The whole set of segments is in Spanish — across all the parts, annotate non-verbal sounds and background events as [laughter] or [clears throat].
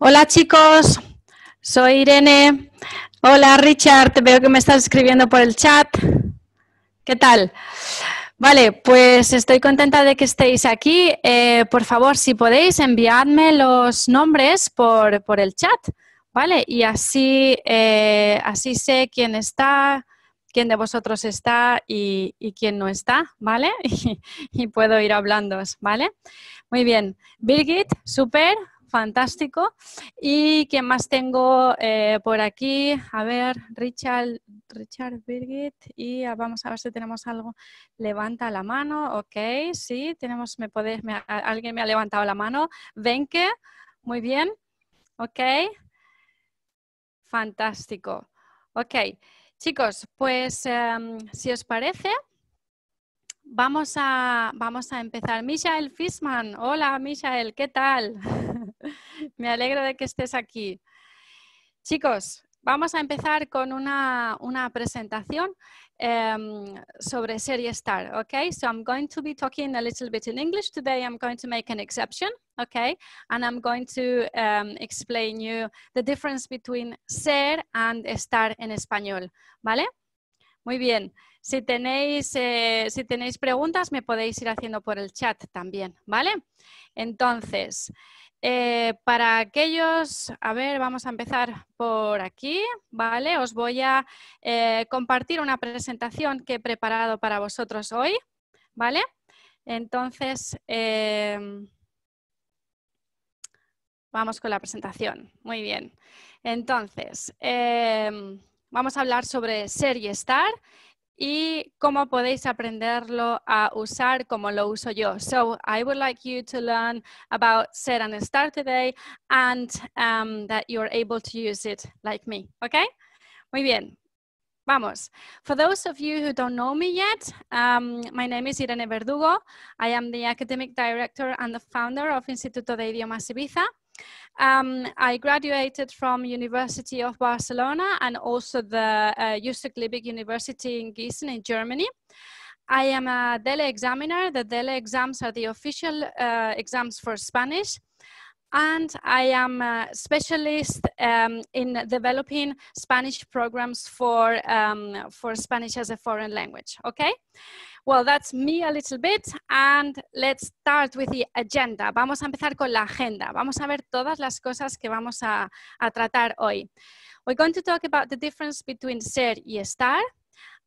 Hola chicos, soy Irene. Hola Richard, te veo que me estás escribiendo por el chat. ¿Qué tal? Vale, pues estoy contenta de que estéis aquí. Eh, por favor, si podéis, enviadme los nombres por, el chat, ¿vale? Y así, eh, así sé quién está, quién de vosotros está y, quién no está, ¿vale? [laughs] Y, puedo ir hablando, ¿vale? Muy bien. Birgit, super, fantástico. ¿Y quién más tengo eh, por aquí? A ver, Richard, Richard Birgit, y vamos a ver si tenemos algo. Levanta la mano, ok, sí, tenemos, me podéis, alguien me ha levantado la mano. que muy bien, ok, fantástico. Ok, chicos, pues em, si os parece, Vamos a, empezar. Michael Fisman, hola Michael, ¿qué tal? [laughs] Me alegro de que estés aquí. Chicos, vamos a empezar con una, presentación em, sobre Ser y Estar. So I'm going to be talking a little bit in English. Today I'm going to make an exception, okay? And I'm going to um, explain you the difference between ser and estar en español, ¿vale? Muy bien. Eh, si tenéis, preguntas, me podéis ir haciendo por el chat también, ¿vale? Entonces, eh, para aquellos, a ver, vamos a empezar por aquí, ¿vale? Os voy a eh, compartir una presentación que he preparado para vosotros hoy, ¿vale? Entonces, em, vamos con la presentación. Muy bien. Entonces, em, vamos a hablar sobre Ser y Estar y cómo podéis aprenderlo a usar como lo uso yo. So I would like you to learn about set and start today and um, that you're able to use it like me, okay? Muy bien. Vamos. For those of you who don't know me yet, um, my name is Irene Verdugo. I am the academic director and the founder of Instituto de Idiomas Ibiza. Um, I graduated from University of Barcelona and also the uh, Justek Liebig University in Gießen in Germany. I am a DELE examiner. The DELE exams are the official uh, exams for Spanish. And I am a specialist um, in developing Spanish programs for, um, for Spanish as a foreign language, okay? Well, that's me a little bit and let's start with the agenda. Vamos a empezar con la agenda. Vamos a ver todas las cosas que vamos a, tratar hoy. We're going to talk about the difference between ser y estar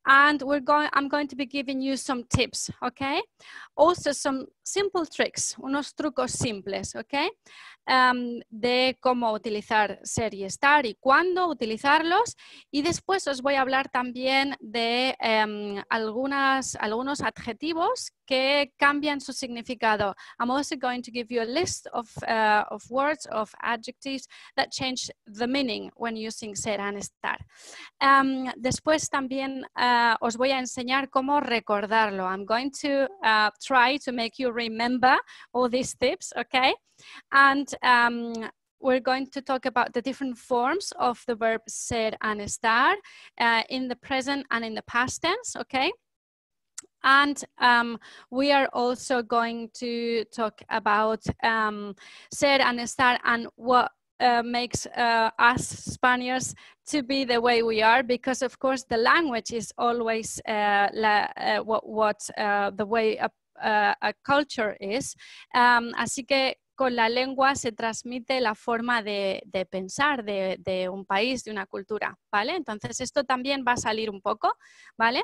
and we're going, I'm going to be giving you some tips, okay? Also some simple tricks, unos trucos simples, okay? Um, de cómo utilizar ser y estar y cuándo utilizarlos. Y después os voy a hablar también de em, algunas, algunos adjetivos que cambian su significado. I'm also going to give you a list of, uh, of words, of adjectives that change the meaning when using ser and estar. Um, después también uh, os voy a enseñar cómo recordarlo. I'm going to uh, try to make you remember all these tips, okay? And um, we're going to talk about the different forms of the verb ser and estar uh, in the present and in the past tense, okay? And um, we are also going to talk about um, ser and estar and what uh, makes uh, us Spaniards to be the way we are because of course the language is always uh, la, uh, what, what uh, the way a, uh, a culture is. Um, así que con la lengua se transmite la forma de, pensar de, un país, de una cultura, ¿vale? Entonces esto también va a salir un poco, ¿vale?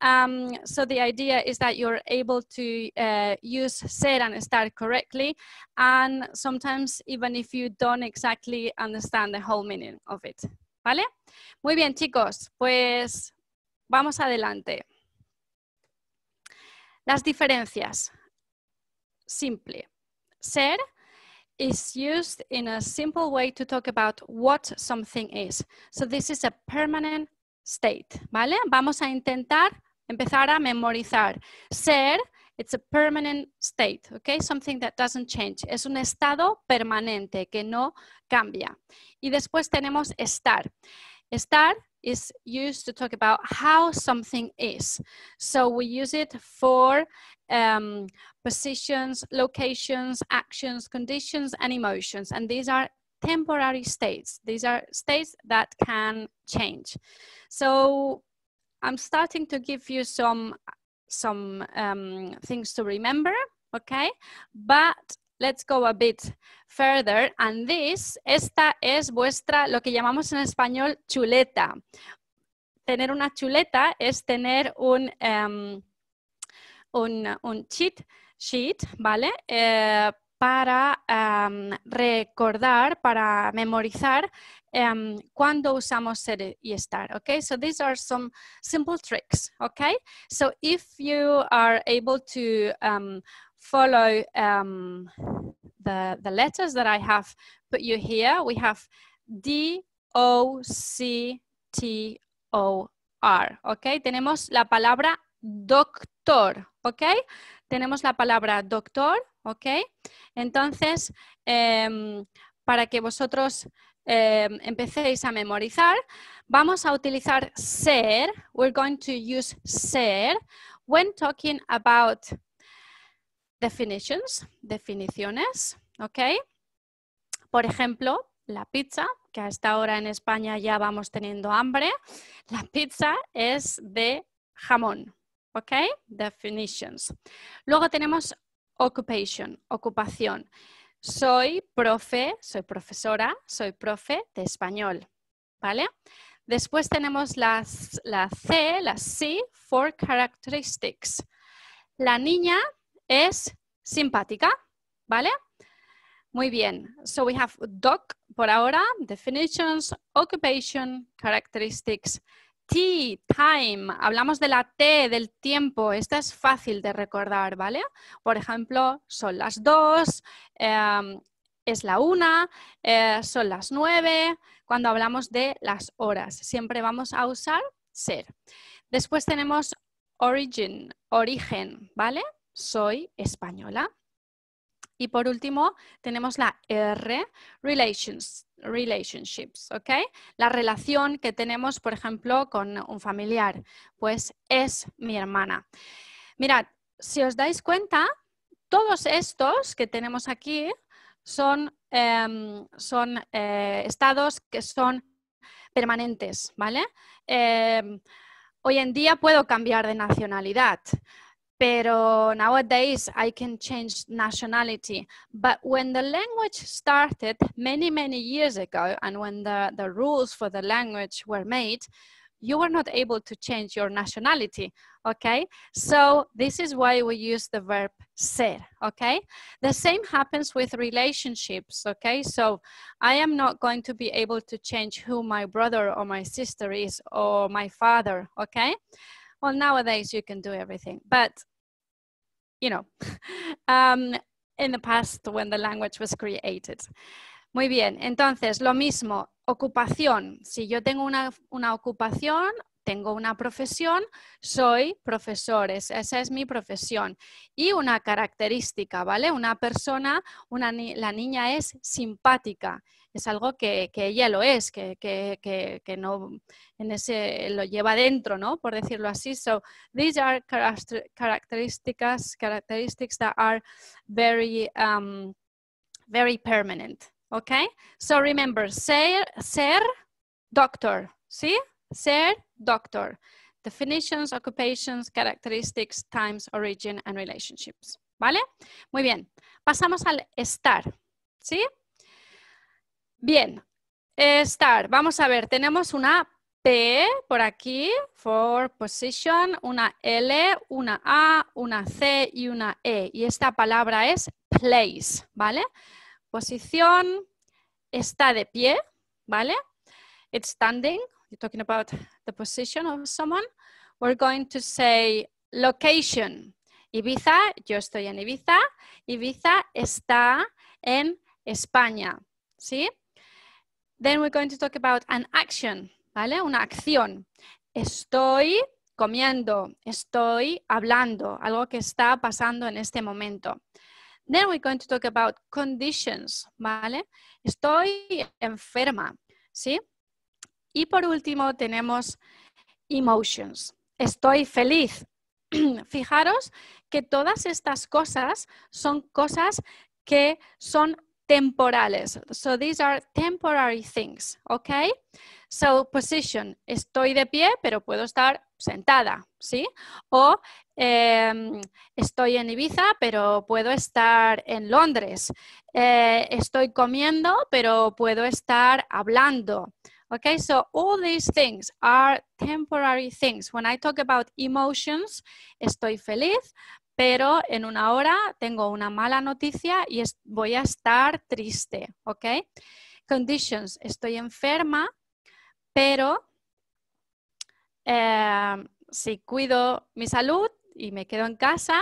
Um, so the idea is that you're able to eh, use said and start correctly and sometimes even if you don't exactly understand the whole meaning of it, ¿vale? Muy bien chicos, pues vamos adelante. Las diferencias. Simple. ser is used in a simple way to talk about what something is. So this is a permanent state, ¿vale? Vamos a intentar empezar a memorizar. Ser, it's a permanent state, okay? Something that doesn't change. Es un estado permanente que no cambia. Y después tenemos estar. Estar is used to talk about how something is. So we use it for um, positions, locations, actions, conditions, and emotions. And these are temporary states. These are states that can change. So I'm starting to give you some, some um, things to remember, okay? But Let's go a bit further. And this, esta es vuestra, lo que llamamos en español, chuleta. Tener una chuleta es tener un, em, un, cheat sheet, ¿vale? Eh, para em, recordar, para memorizar em, cuando usamos ser y estar, okay? So these are some simple tricks, okay? So if you are able to follow um, the, the letters that I have put you here, we have D, O, C, T, O, R. Okay. Tenemos la palabra doctor. ¿Ok? Tenemos la palabra doctor. ¿Ok? Entonces, em, para que vosotros em, empecéis a memorizar, vamos a utilizar ser. We're going to use ser when talking about definitions, definiciones, ¿ok? Por ejemplo, la pizza, que hasta ahora en España ya vamos teniendo hambre, la pizza es de jamón, ¿ok? Definitions. Luego tenemos occupation, ocupación. Soy profe, soy profesora, soy profe de español, ¿vale? Después tenemos las, la C, las C, for characteristics. La niña es simpática, ¿vale? Muy bien. So we have doc por ahora, definitions, occupation, characteristics, T, time. Hablamos de la T, del tiempo. Esta es fácil de recordar, ¿vale? Por ejemplo, son las dos, em, es la una, eh, son las nueve. Cuando hablamos de las horas, siempre vamos a usar ser. Después tenemos origin, origen, ¿vale? soy española. Y por último, tenemos la R, relationships, La relación que tenemos, por ejemplo, con un familiar, pues es mi hermana. Mirad, si os dais cuenta, todos estos que tenemos aquí son, em, eh, estados que son permanentes, ¿vale? Em, hoy en día puedo cambiar de nacionalidad, Pero nowadays I can change nationality. But when the language started many, many years ago, and when the, the rules for the language were made, you were not able to change your nationality, okay? So this is why we use the verb ser, okay? The same happens with relationships, okay? So I am not going to be able to change who my brother or my sister is or my father, okay? Well, nowadays you can do everything, but you know, [laughs] um, in the past when the language was created. Muy bien, entonces lo mismo, ocupación. Si yo tengo una, una ocupación tengo una profesión, soy profesor, esa es mi profesión. Y una característica, ¿vale? Una persona, una, la niña es simpática, es algo que, que ella lo es, que, no en ese, lo lleva dentro, ¿no? Por decirlo así. So, these are characteristics, characteristics that are very, um, very permanent, ¿ok? So, remember, ser, ser doctor, ¿sí? Ser, doctor. Definitions, occupations, characteristics, times, origin, and relationships. ¿Vale? Muy bien. Pasamos al estar. ¿Sí? Bien. Estar. Vamos a ver. Tenemos una P por aquí, for position, una L, una A, una C y una E. Y esta palabra es place, ¿vale? Posición, está de pie, ¿vale? It's standing, talking about the position of someone, we're going to say location. Ibiza, yo estoy en Ibiza. Ibiza está en España, ¿sí? Then we're going to talk about an action, ¿vale? Una acción. Estoy comiendo, estoy hablando, algo que está pasando en este momento. Then we're going to talk about conditions, ¿vale? Estoy enferma, ¿sí? Y por último tenemos emotions. Estoy feliz. [clears throat] Fijaros que todas estas cosas son cosas que son temporales. So these are temporary things, Ok, So position, estoy de pie, pero puedo estar sentada, ¿sí? O em, estoy en Ibiza, pero puedo estar en Londres. Eh, estoy comiendo, pero puedo estar hablando. Okay, so all these things are temporary things. When I talk about emotions, estoy feliz, pero en una hora tengo una mala noticia y voy a estar triste, ¿ok? Conditions, estoy enferma, pero eh, si cuido mi salud y me quedo en casa,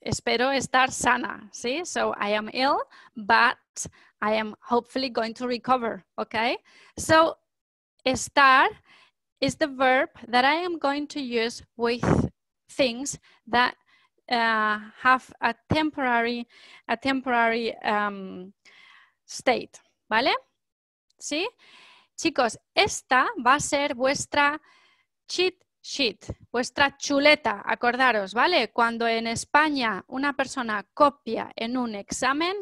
espero estar sana, ¿sí? So I am ill, but I am hopefully going to recover, okay? So estar is the verb that I am going to use with things that uh, have a temporary, a temporary um, state, ¿vale? ¿Sí? Chicos, esta va a ser vuestra cheat sheet, vuestra chuleta, acordaros, ¿vale? Cuando en España una persona copia en un examen,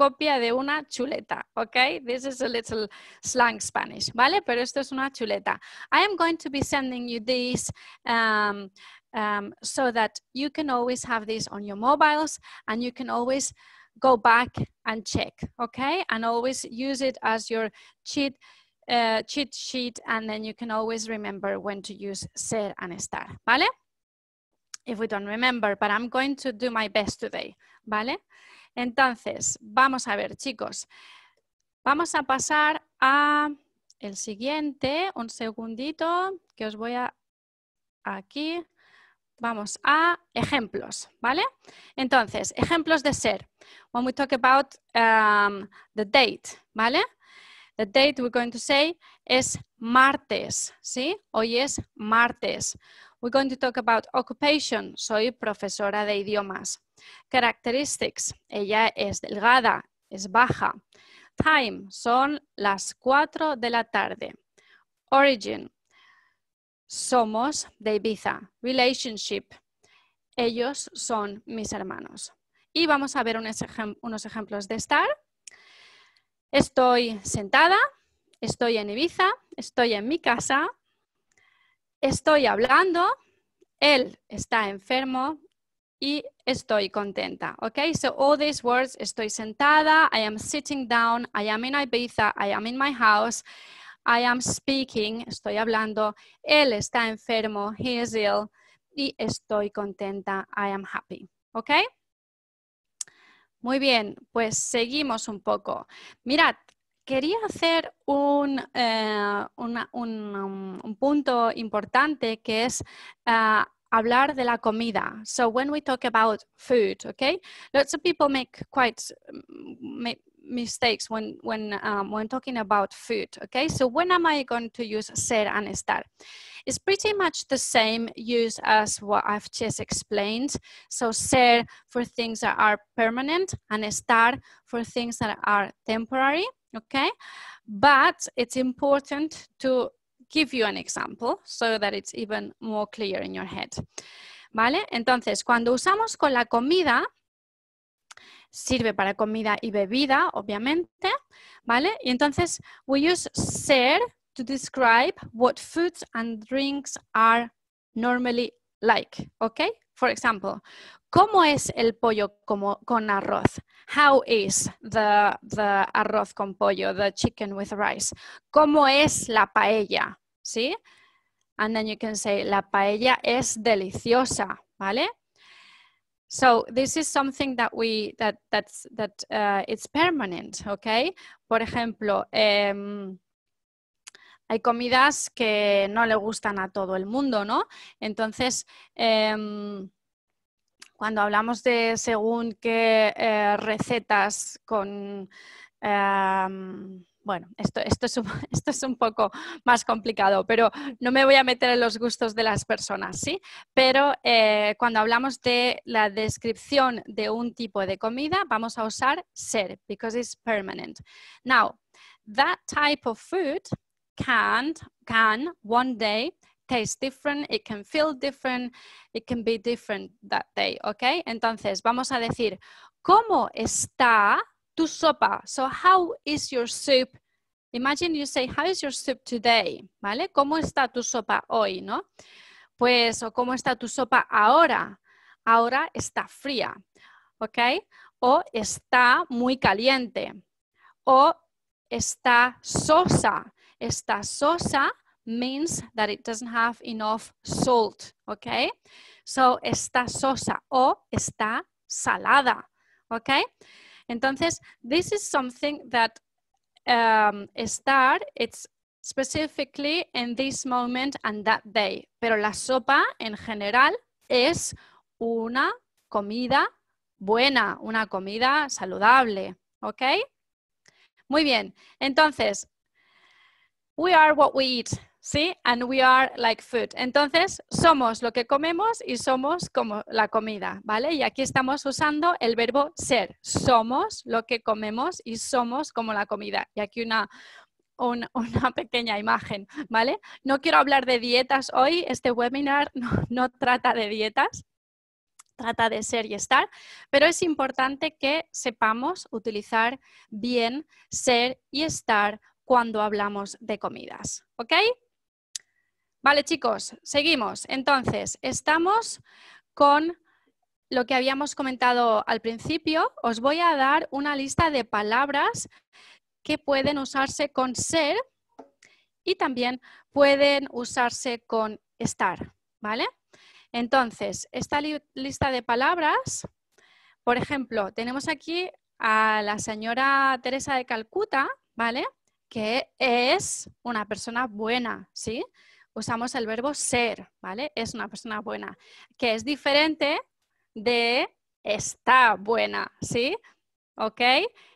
copia de una chuleta, okay? This is a little slang Spanish, ¿vale? Pero esto es una chuleta. I am going to be sending you these um, um, so that you can always have these on your mobiles and you can always go back and check, okay? And always use it as your cheat, uh, cheat sheet and then you can always remember when to use ser and estar, ¿vale? If we don't remember, but I'm going to do my best today, ¿vale? Entonces, vamos a ver, chicos. Vamos a pasar a el siguiente, un segundito, que os voy a aquí. Vamos a ejemplos, ¿vale? Entonces, ejemplos de ser. When we talk about um, the date, ¿vale? The date we're going to say es martes, ¿sí? Hoy es martes. We're going to talk about occupation. Soy profesora de idiomas. Characteristics. Ella es delgada, es baja. Time. Son las 4 de la tarde. Origin. Somos de Ibiza. Relationship. Ellos son mis hermanos. Y vamos a ver unos, unos ejemplos de estar. Estoy sentada, estoy en Ibiza, estoy en mi casa, Estoy hablando, él está enfermo y estoy contenta. Okay, so all these words, estoy sentada, I am sitting down, I am in Ibiza, I am in my house, I am speaking, estoy hablando, él está enfermo, he is ill, y estoy contenta, I am happy. Okay? Muy bien, pues seguimos un poco. Mirad, quería hacer un, eh, una, un, um, un, punto importante que es uh, hablar de la comida. So when we talk about food, okay, lots of people make quite mm, make mistakes when when um, when talking about food. Okay, so when am I going to use ser and estar? It's pretty much the same use as what I've just explained. So ser for things that are permanent and estar for things that are temporary okay but it's important to give you an example so that it's even more clear in your head vale entonces cuando usamos con la comida sirve para comida y bebida obviamente vale y entonces we use ser to describe what foods and drinks are normally like okay for example cómo es el pollo como, con arroz How is the, arroz con pollo, the chicken with rice? ¿Cómo es la paella? ¿Sí? And then you can say, la paella es deliciosa, ¿vale? So this is something that we that that's that uh, it's permanent, okay? Por ejemplo, em, hay comidas que no le gustan a todo el mundo, ¿no? Entonces em, cuando hablamos de según qué eh, recetas con... Em, bueno, esto, [laughs] esto, es un, poco más complicado, pero no me voy a meter en los gustos de las personas, ¿sí? Pero eh, cuando hablamos de la descripción de un tipo de comida, vamos a usar ser, because it's permanent. Now, that type of food can, can one day taste different, it can feel different, it can be different that day, ¿ok? Entonces, vamos a decir, ¿cómo está tu sopa? So, how is your soup? Imagine you say, how is your soup today? ¿Vale? ¿Cómo está tu sopa hoy, no? Pues, o ¿cómo está tu sopa ahora? Ahora está fría, ¿ok? O está muy caliente, o está sosa, está sosa means that it doesn't have enough salt, okay? So, está sosa o está salada, okay? Entonces, this is something that um, estar, it's specifically in this moment and that day. Pero la sopa en general es una comida buena, una comida saludable, okay? Muy bien, entonces, we are what we eat. ¿sí? And we are like food. Entonces, somos lo que comemos y somos como la comida, ¿vale? Y aquí estamos usando el verbo ser. Somos lo que comemos y somos como la comida. Y aquí una, [laughs] pequeña imagen, ¿vale? No quiero hablar de dietas hoy, este webinar [laughs] no, no trata de dietas, trata de ser y estar, pero es importante que sepamos utilizar bien ser y estar cuando hablamos de comidas. ¿Ok? Vale, chicos, seguimos. Entonces, estamos con lo que habíamos comentado al principio. Os voy a dar una lista de palabras que pueden usarse con ser y también pueden usarse con estar, ¿vale? Entonces, esta lista de palabras, por ejemplo, tenemos aquí a la señora Teresa de Calcuta, ¿vale? Que es una persona buena, ¿sí? sí usamos el verbo ser, ¿vale? Es una persona buena, que es diferente de está buena, ¿sí? ¿Ok?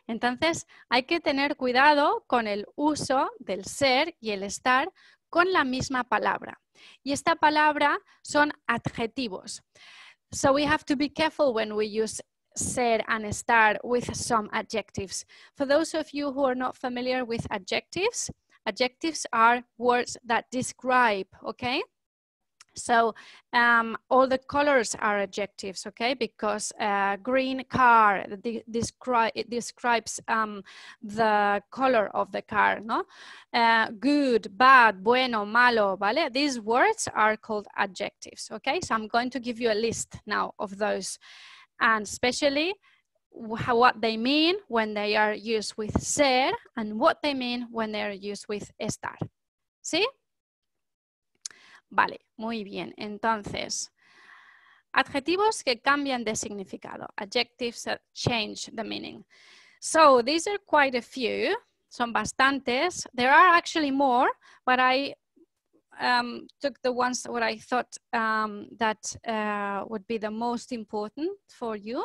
Entonces hay que tener cuidado con el uso del ser y el estar con la misma palabra. Y esta palabra son adjetivos. So we have to be careful when we use ser and estar with some adjectives. For those of you who are not familiar with adjectives, Adjectives are words that describe, okay? So um, all the colors are adjectives, okay? Because uh, green car de descri it describes um, the color of the car, no? Uh, good, bad, bueno, malo, vale? These words are called adjectives, okay? So I'm going to give you a list now of those. And especially how, what they mean when they are used with ser and what they mean when they are used with estar. ¿Sí? Vale, muy bien. Entonces, adjetivos que cambian de significado. Adjectives that change the meaning. So these are quite a few. Son bastantes. There are actually more, but I um, took the ones what I thought um, that uh, would be the most important for you.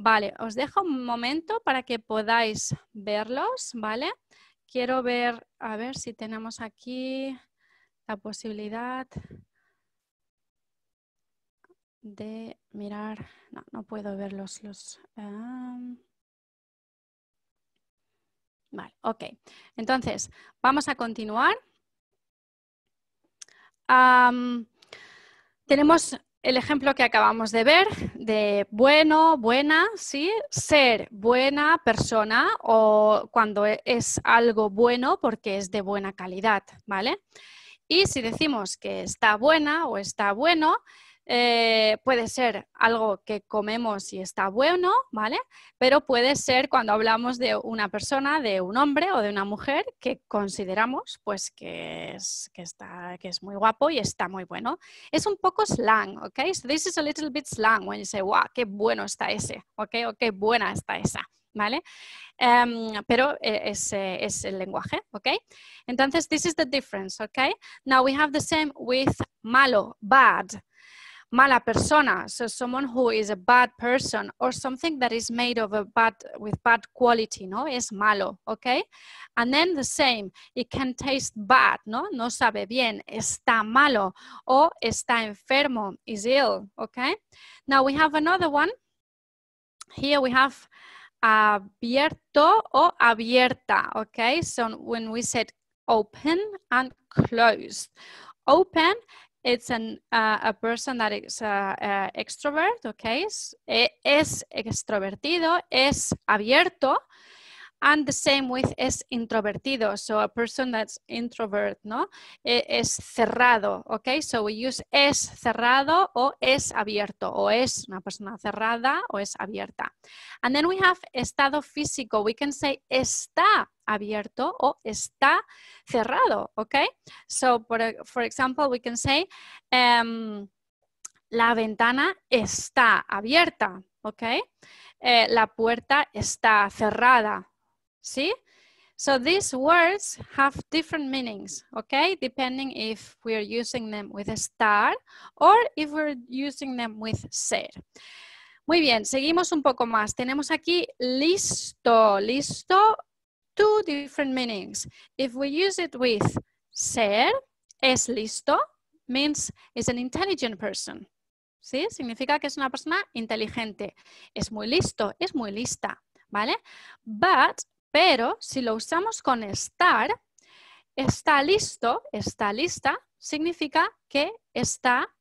Vale, os dejo un momento para que podáis verlos, ¿vale? Quiero ver, a ver si tenemos aquí la posibilidad de mirar, no, no puedo verlos. Los, em. Vale, ok. Entonces, vamos a continuar. tenemos el ejemplo que acabamos de ver de bueno, buena, ¿sí? Ser buena persona o cuando e, es algo bueno porque es de buena calidad, ¿vale? Y si decimos que está buena o está bueno, eh, puede ser algo que comemos y está bueno, ¿vale? Pero puede ser cuando hablamos de una persona, de un hombre o de una mujer que consideramos pues que es, que está, que es muy guapo y está muy bueno. Es un poco slang, ¿ok? So this is a little bit slang when you say, wow, qué bueno está ese, ¿ok? O qué buena está esa. ¿Vale? Em, pero eh, ese es el lenguaje, ¿ok? Entonces, this is the difference, ¿ok? Now we have the same with malo, bad, mala persona, so someone who is a bad person or something that is made of a bad with bad quality, no, es malo, okay? And then the same, it can taste bad, no, no sabe bien, está malo, o está enfermo, is ill, okay? Now we have another one. Here we have abierto o abierta, okay? So when we said open and closed. Open it's an uh, a person that is uh, uh, extrovert, okay, es, extrovertido, es abierto, And the same with es introvertido. So a person that's introvert, ¿no? E, es cerrado, ¿ok? So we use es cerrado o es abierto, o es una persona cerrada o es abierta. And then we have estado físico. We can say está abierto o está cerrado, ¿ok? So for, example, we can say em, la ventana está abierta, ¿ok? Eh, la puerta está cerrada, Sí, So these words have different meanings, okay? Depending if we're using them with a star or if we're using them with ser. Muy bien, seguimos un poco más. Tenemos aquí listo, listo, two different meanings. If we use it with ser, es listo, means is an intelligent person. ¿Sí? Significa que es una persona inteligente. Es muy listo, es muy lista, ¿vale? But Pero si lo usamos con estar, está listo, está lista, significa que está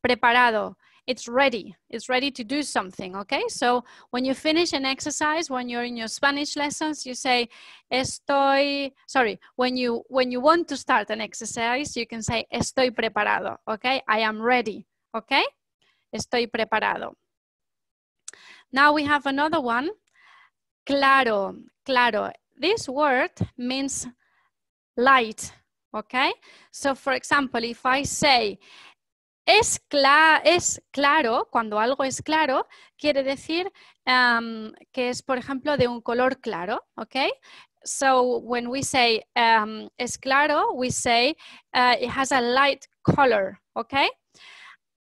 preparado. It's ready. It's ready to do something, okay? So when you finish an exercise, when you're in your Spanish lessons, you say, estoy, sorry, when you, when you want to start an exercise, you can say, estoy preparado, okay? I am ready, okay? Estoy preparado. Now we have another one Claro, claro. This word means light, okay? So for example, if I say, es, cla es claro, cuando algo es claro, quiere decir um, que es, por ejemplo, de un color claro, okay? So when we say um, es claro, we say uh, it has a light color, okay?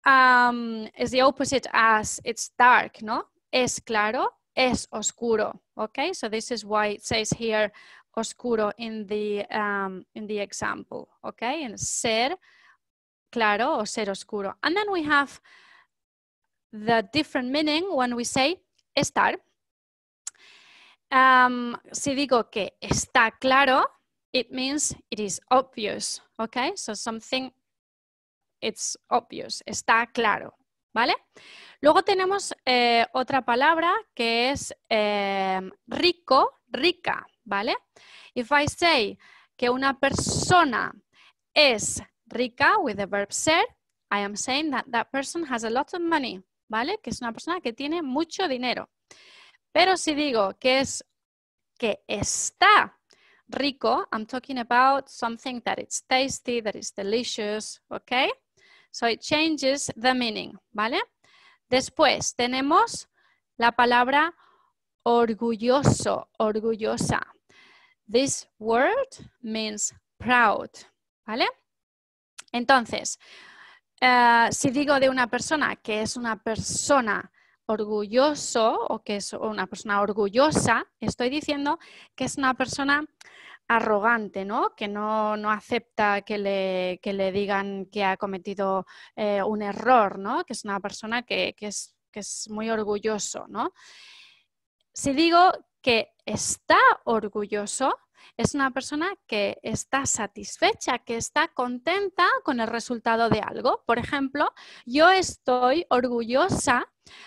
Um, it's the opposite as it's dark, ¿no? Es claro, es oscuro. Okay, so this is why it says here oscuro in the, um, in the example, okay? And ser claro or ser oscuro. And then we have the different meaning when we say estar. Um, si digo que está claro, it means it is obvious, okay? So something, it's obvious, está claro. ¿vale? Luego tenemos eh, otra palabra que es eh, rico, rica, ¿vale? If I say que una persona es rica with the verb ser, I am saying that that person has a lot of money, ¿vale? Que es una persona que tiene mucho dinero. Pero si digo que es que está rico, I'm talking about something that is tasty, that is delicious, okay? So it changes the meaning, ¿vale? Después tenemos la palabra orgulloso, orgullosa. This word means proud, ¿vale? Entonces, eh, si digo de una persona que es una persona orgulloso o que es una persona orgullosa, estoy diciendo que es una persona arrogante, ¿no? Que no, no acepta que le, digan que ha cometido eh, un error, ¿no? Que es una persona que, es, que es muy orgulloso, ¿no? Si digo que está orgulloso, es una persona que está satisfecha, que está contenta con el resultado de algo. Por ejemplo, yo estoy orgullosa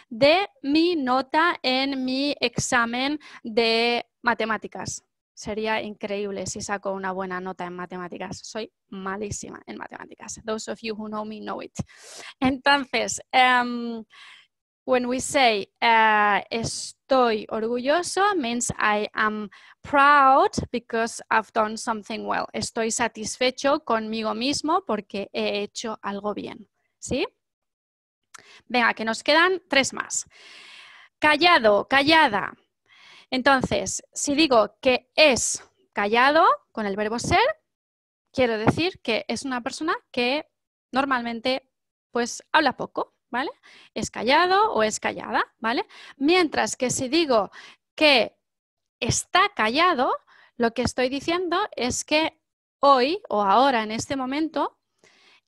de mi nota en mi examen de matemáticas. Sería increíble si saco una buena nota en matemáticas. Soy malísima en matemáticas. Those of you who know me know it. Entonces, em, when we say eh, estoy orgulloso means I am proud because I've done something well. Estoy satisfecho conmigo mismo porque he hecho algo bien. ¿Sí? Venga, que nos quedan tres más. Callado, callada. Entonces, si digo que es callado con el verbo ser, quiero decir que es una persona que normalmente pues habla poco, ¿vale? Es callado o es callada, ¿vale? Mientras que si digo que está callado, lo que estoy diciendo es que hoy o ahora en este momento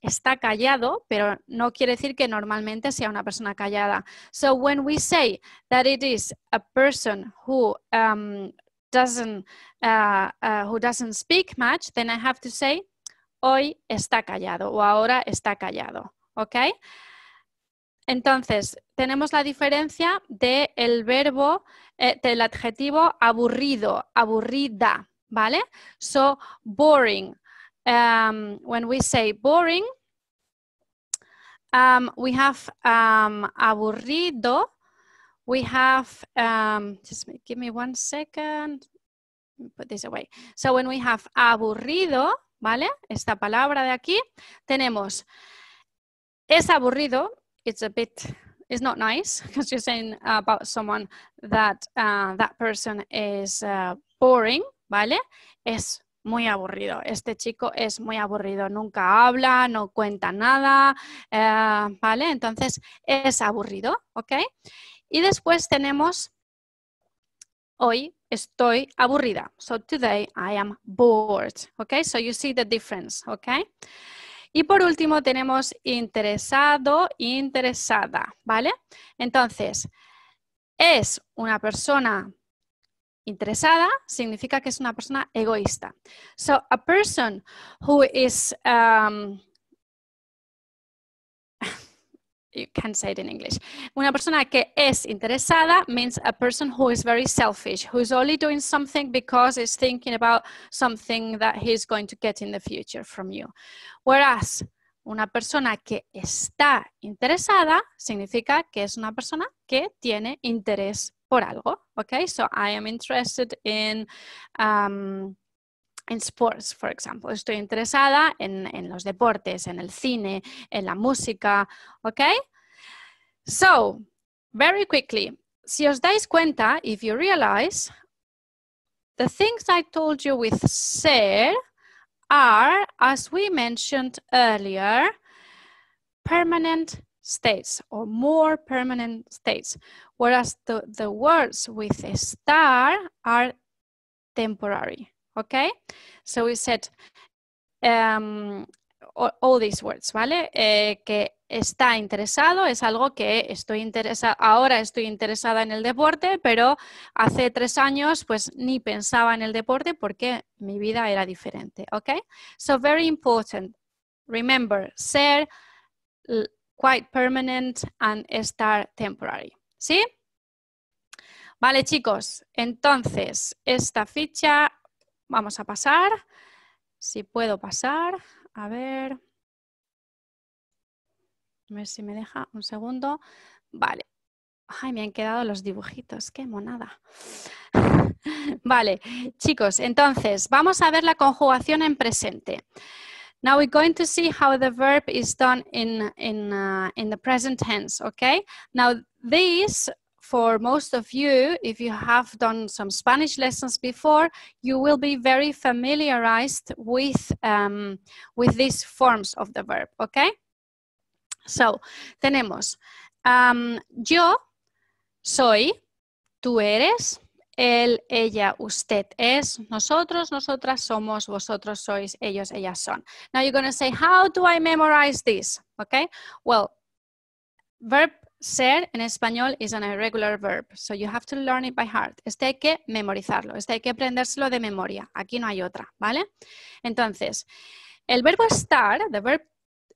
está callado, pero no quiere decir que normalmente sea una persona callada. So when we say that it is a person who um, doesn't uh, uh who doesn't speak much, then I have to say hoy está callado o ahora está callado, ¿ok? Entonces tenemos la diferencia del el verbo eh, del adjetivo aburrido, aburrida, ¿vale? So boring. um, when we say boring, um, we have um, aburrido. We have, um, just give me one second, put this away. So when we have aburrido, ¿vale? Esta palabra de aquí, tenemos, es aburrido, it's a bit It's not nice because [laughs] you're saying about someone that uh, that person is uh, boring, ¿vale? Es muy aburrido. Este chico es muy aburrido, nunca habla, no cuenta nada, eh, ¿vale? Entonces es aburrido, ¿ok? Y después tenemos hoy estoy aburrida. So today I am bored, ¿ok? So you see the difference, ¿ok? Y por último tenemos interesado, interesada, ¿vale? Entonces, es una persona interesada significa que es una persona egoísta. So, a person who is, um, [laughs] you can say it in English. Una persona que es interesada means a person who is very selfish, who is only doing something because he's thinking about something that he's going to get in the future from you. Whereas, una persona que está interesada significa que es una persona que tiene interés por algo. Okay, so I am interested in um, sports, for example. Estoy interesada en, en, los deportes, en el cine, en la música, okay? So, very quickly, si os dais cuenta, if you realize, the things I told you with ser are, as we mentioned earlier, permanent states or more permanent states, whereas the, the words with star are temporary, okay? So we said um, all, these words, ¿vale? Eh, que está interesado, es algo que estoy interesada ahora estoy interesada en el deporte, pero hace tres años pues ni pensaba en el deporte porque mi vida era diferente, ¿ok? So very important, remember, ser quite permanent and start temporary. ¿Sí? Vale, chicos, entonces esta ficha vamos a pasar. Si puedo pasar, a ver. A ver si me deja un segundo. Vale. Ay, me han quedado los dibujitos, qué monada. [laughs] vale, chicos, entonces vamos a ver la conjugación en presente. Now we're going to see how the verb is done in, in, uh, in the present tense, okay? Now this, for most of you, if you have done some Spanish lessons before, you will be very familiarized with, um, with these forms of the verb, okay? So, tenemos um, yo soy, tú eres, él, ella, usted es, nosotros, nosotras somos, vosotros sois, ellos, ellas son. Now you're going to say, how do I memorize this? Okay, well, verb ser en español is an irregular verb, so you have to learn it by heart. Este hay que memorizarlo, este hay que aprendérselo de memoria, aquí no hay otra, ¿vale? Entonces, el verbo estar, the verb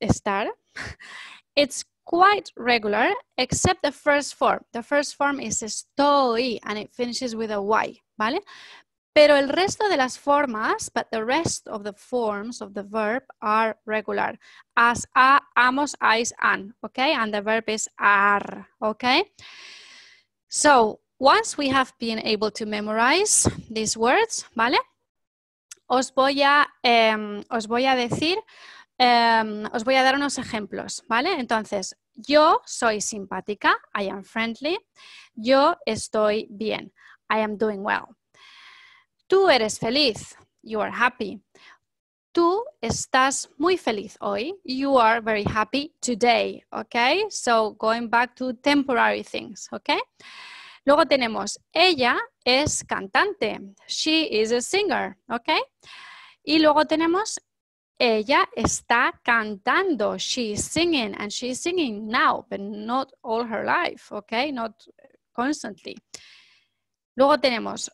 estar, [laughs] it's quite regular, except the first form. The first form is estoy, and it finishes with a Y, ¿vale? Pero el resto de las formas, but the rest of the forms of the verb are regular, as a, amos, ais, an, okay? And the verb is ar, okay? So, once we have been able to memorize these words, ¿vale? Os voy a, os voy a decir Em, os voy a dar unos ejemplos, ¿vale? Entonces, yo soy simpática, I am friendly, yo estoy bien, I am doing well. Tú eres feliz, you are happy. Tú estás muy feliz hoy, you are very happy today, ¿ok? So, going back to temporary things, ¿ok? Luego tenemos, ella es cantante, she is a singer, ¿ok? Y luego tenemos, ella está cantando. is singing and she's singing now, but not all her life, okay? Not constantly. Luego tenemos,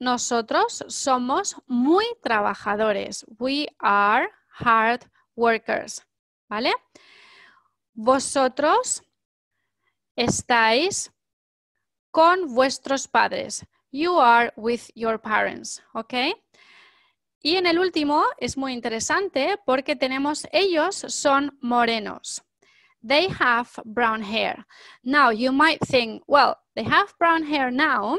nosotros somos muy trabajadores. We are hard workers, ¿vale? Vosotros estáis con vuestros padres. You are with your parents, okay? Y en el último es muy interesante porque tenemos ellos son morenos. They have brown hair. Now you might think, well, they have brown hair now,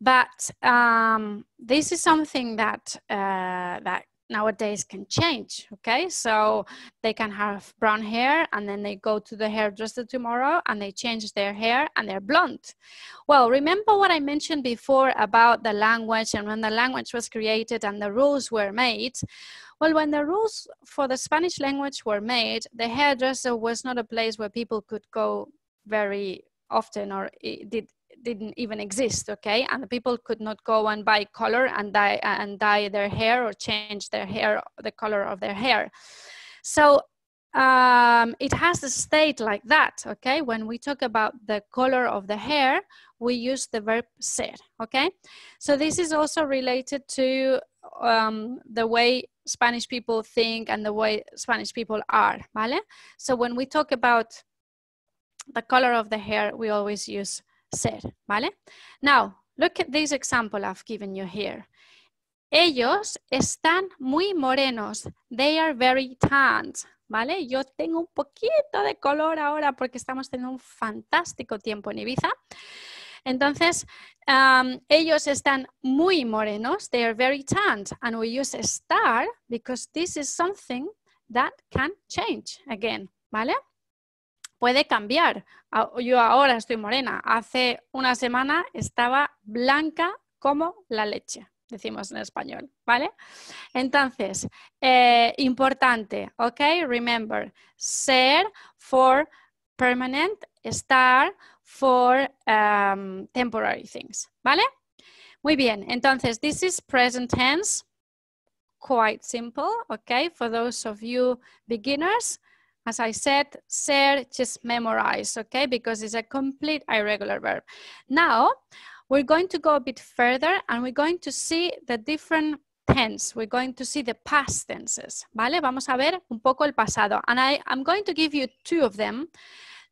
but um, this is something that uh, that nowadays can change okay so they can have brown hair and then they go to the hairdresser tomorrow and they change their hair and they're blonde well remember what i mentioned before about the language and when the language was created and the rules were made well when the rules for the spanish language were made the hairdresser was not a place where people could go very often or did didn't even exist, okay? And people could not go and buy color and dye, and dye their hair or change their hair, the color of their hair. So um, it has a state like that, okay? When we talk about the color of the hair, we use the verb ser, okay? So this is also related to um, the way Spanish people think and the way Spanish people are, ¿vale? So when we talk about the color of the hair, we always use ser, ¿vale? Now, look at this example I've given you here. Ellos están muy morenos. They are very tanned, ¿vale? Yo tengo un poquito de color ahora porque estamos teniendo un fantástico tiempo en Ibiza. Entonces, um, ellos están muy morenos. They are very tanned. And we use star because this is something that can change again, ¿vale? puede cambiar. Yo ahora estoy morena, hace una semana estaba blanca como la leche, decimos en español, ¿vale? Entonces, eh, importante, ¿ok? Remember, ser for permanent, estar for um, temporary things, ¿vale? Muy bien, entonces, this is present tense, quite simple, ¿ok? For those of you beginners, As I said, ser, just memorize, okay? Because it's a complete irregular verb. Now, we're going to go a bit further and we're going to see the different tense. We're going to see the past tenses, ¿vale? Vamos a ver un poco el pasado. And I, I'm going to give you two of them,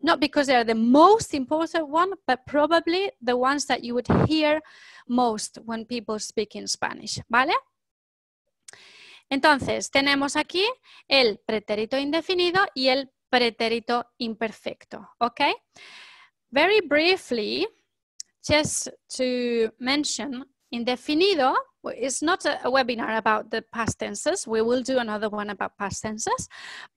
not because they're the most important one, but probably the ones that you would hear most when people speak in Spanish, ¿vale? Entonces, tenemos aquí el pretérito indefinido y el pretérito imperfecto, ¿ok? Very briefly, just to mention, indefinido it's not a, webinar about the past tenses. We will do another one about past tenses.